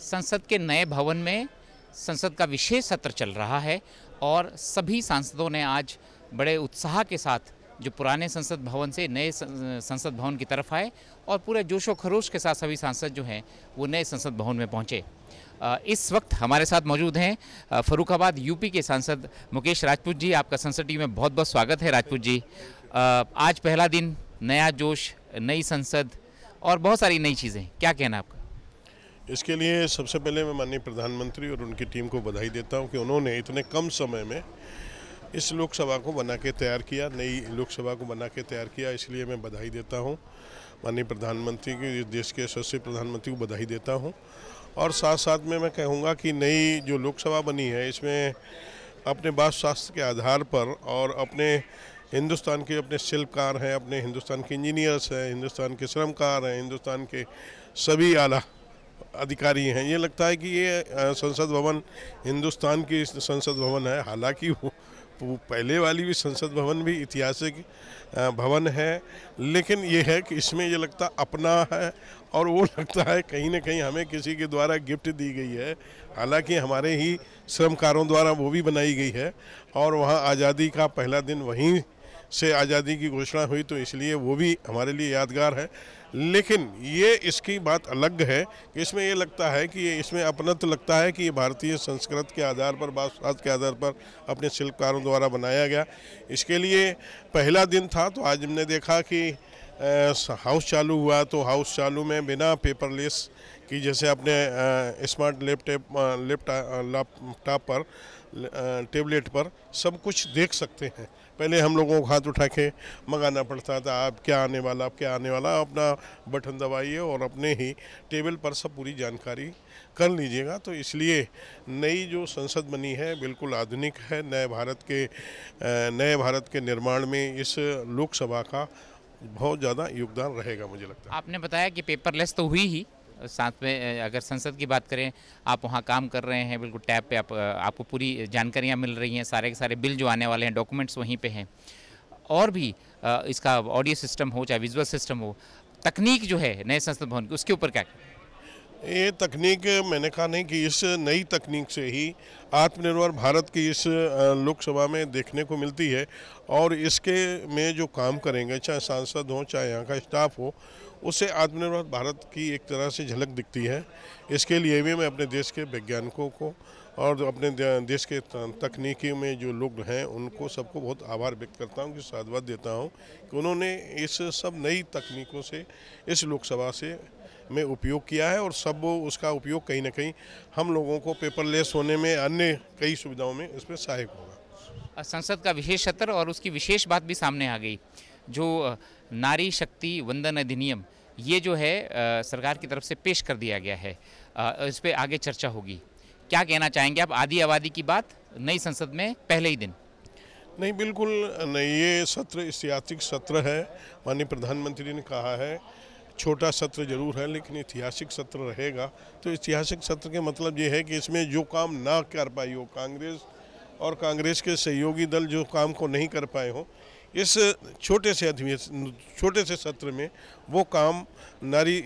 संसद के नए भवन में संसद का विशेष सत्र चल रहा है और सभी सांसदों ने आज बड़े उत्साह के साथ जो पुराने संसद भवन से नए संसद भवन की तरफ आए और पूरे जोशो खरोश के साथ सभी सांसद जो हैं वो नए संसद भवन में पहुंचे इस वक्त हमारे साथ मौजूद हैं फरुखाबाद यूपी के सांसद मुकेश राजपूत जी आपका संसद टीवी में बहुत बहुत स्वागत है राजपूत जी आज पहला दिन नया जोश नई संसद और बहुत सारी नई चीज़ें क्या कहना आपका इसके लिए सबसे पहले मैं माननीय प्रधानमंत्री और उनकी टीम को बधाई देता हूँ कि उन्होंने इतने कम समय में इस लोकसभा को बना के तैयार किया नई लोकसभा को बना के तैयार किया इसलिए मैं बधाई देता हूँ माननीय प्रधानमंत्री की इस देश के सबसे प्रधानमंत्री को बधाई देता हूँ और साथ साथ में मैं कहूँगा कि नई जो लोकसभा बनी है इसमें अपने बात शास्त्र के आधार पर और अपने हिंदुस्तान के अपने शिल्पकार हैं अपने हिंदुस्तान के इंजीनियर्स हैं हिंदुस्तान के श्रमकार हैं हिंदुस्तान के सभी आला अधिकारी हैं ये लगता है कि ये संसद भवन हिंदुस्तान की संसद भवन है हालांकि वो पहले वाली भी संसद भवन भी ऐतिहासिक भवन है लेकिन ये है कि इसमें ये लगता अपना है और वो लगता है कहीं ना कहीं हमें किसी के द्वारा गिफ्ट दी गई है हालांकि हमारे ही श्रमकारों द्वारा वो भी बनाई गई है और वहाँ आज़ादी का पहला दिन वहीं से आज़ादी की घोषणा हुई तो इसलिए वो भी हमारे लिए यादगार है लेकिन ये इसकी बात अलग है कि इसमें ये लगता है कि इसमें अपनत लगता है कि ये भारतीय संस्कृत के आधार पर बात के आधार पर अपने शिल्पकारों द्वारा बनाया गया इसके लिए पहला दिन था तो आज हमने देखा कि हाउस चालू हुआ तो हाउस चालू में बिना पेपरलेस की जैसे अपने स्मार्ट लैपटॉप लैपटॉप पर टेबलेट पर सब कुछ देख सकते हैं पहले हम लोगों को हाथ उठा के मंगाना पड़ता था आप क्या आने वाला आप क्या आने वाला अपना बटन दबाइए और अपने ही टेबल पर सब पूरी जानकारी कर लीजिएगा तो इसलिए नई जो संसद बनी है बिल्कुल आधुनिक है नए भारत के नए भारत के निर्माण में इस लोकसभा का बहुत ज़्यादा योगदान रहेगा मुझे लगता है आपने बताया कि पेपरलेस तो हुई ही साथ में अगर संसद की बात करें आप वहाँ काम कर रहे हैं बिल्कुल टैब पे आप आपको पूरी जानकारियाँ मिल रही हैं सारे के सारे बिल जो आने वाले हैं डॉक्यूमेंट्स वहीं पे हैं और भी इसका ऑडियो सिस्टम हो चाहे विजुअल सिस्टम हो तकनीक जो है नए संसद भवन की उसके ऊपर क्या ये तकनीक मैंने कहा नहीं कि इस नई तकनीक से ही आत्मनिर्भर भारत की इस लोकसभा में देखने को मिलती है और इसके में जो काम करेंगे चाहे सांसद हों चाहे यहाँ का स्टाफ हो उससे आत्मनिर्भर भारत की एक तरह से झलक दिखती है इसके लिए भी मैं अपने देश के वैज्ञानिकों को और अपने देश के तकनीकी में जो लोग हैं उनको सबको बहुत आभार व्यक्त करता हूँ कि साधुवाद देता हूँ कि उन्होंने इस सब नई तकनीकों से इस लोकसभा से में उपयोग किया है और सब उसका उपयोग कहीं ना कहीं हम लोगों को पेपरलेस होने में अन्य कई सुविधाओं में इसमें सहायक होगा संसद का विशेष सत्र और उसकी विशेष बात भी सामने आ गई जो नारी शक्ति वंदन अधिनियम ये जो है सरकार की तरफ से पेश कर दिया गया है इस पर आगे चर्चा होगी क्या कहना चाहेंगे आप आधी आबादी की बात नई संसद में पहले ही दिन नहीं बिल्कुल नहीं ये सत्र ऐतिहासिक सत्र है माननीय प्रधानमंत्री ने कहा है छोटा सत्र जरूर है लेकिन ऐतिहासिक सत्र रहेगा तो ऐतिहासिक सत्र के मतलब ये है कि इसमें जो काम ना कर पाई हो कांग्रेस और कांग्रेस के सहयोगी दल जो काम को नहीं कर पाए हों इस छोटे से छोटे से सत्र में वो काम नारी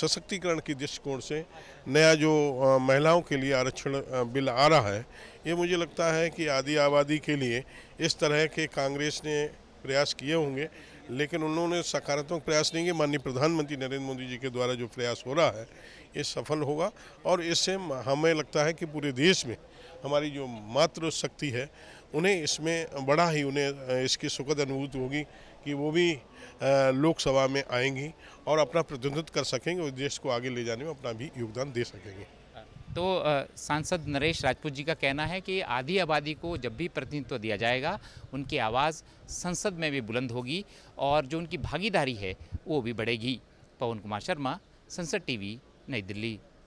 सशक्तिकरण की दृष्टिकोण से नया जो महिलाओं के लिए आरक्षण बिल आ रहा है ये मुझे लगता है कि आदि आबादी के लिए इस तरह के कांग्रेस ने प्रयास किए होंगे लेकिन उन्होंने सकारात्मक प्रयास नहीं किया माननीय प्रधानमंत्री नरेंद्र मोदी जी के द्वारा जो प्रयास हो रहा है ये सफल होगा और इससे हमें लगता है कि पूरे देश में हमारी जो मातृशक्ति है उन्हें इसमें बड़ा ही उन्हें इसकी सुखद अनुभूति होगी कि वो भी लोकसभा में आएंगी और अपना प्रतिनिधित्व कर सकेंगे और देश को आगे ले जाने में अपना भी योगदान दे सकेंगे तो सांसद नरेश राजपूत जी का कहना है कि आधी आबादी को जब भी प्रतिनिधित्व दिया जाएगा उनकी आवाज़ संसद में भी बुलंद होगी और जो उनकी भागीदारी है वो भी बढ़ेगी पवन कुमार शर्मा संसद टीवी नई दिल्ली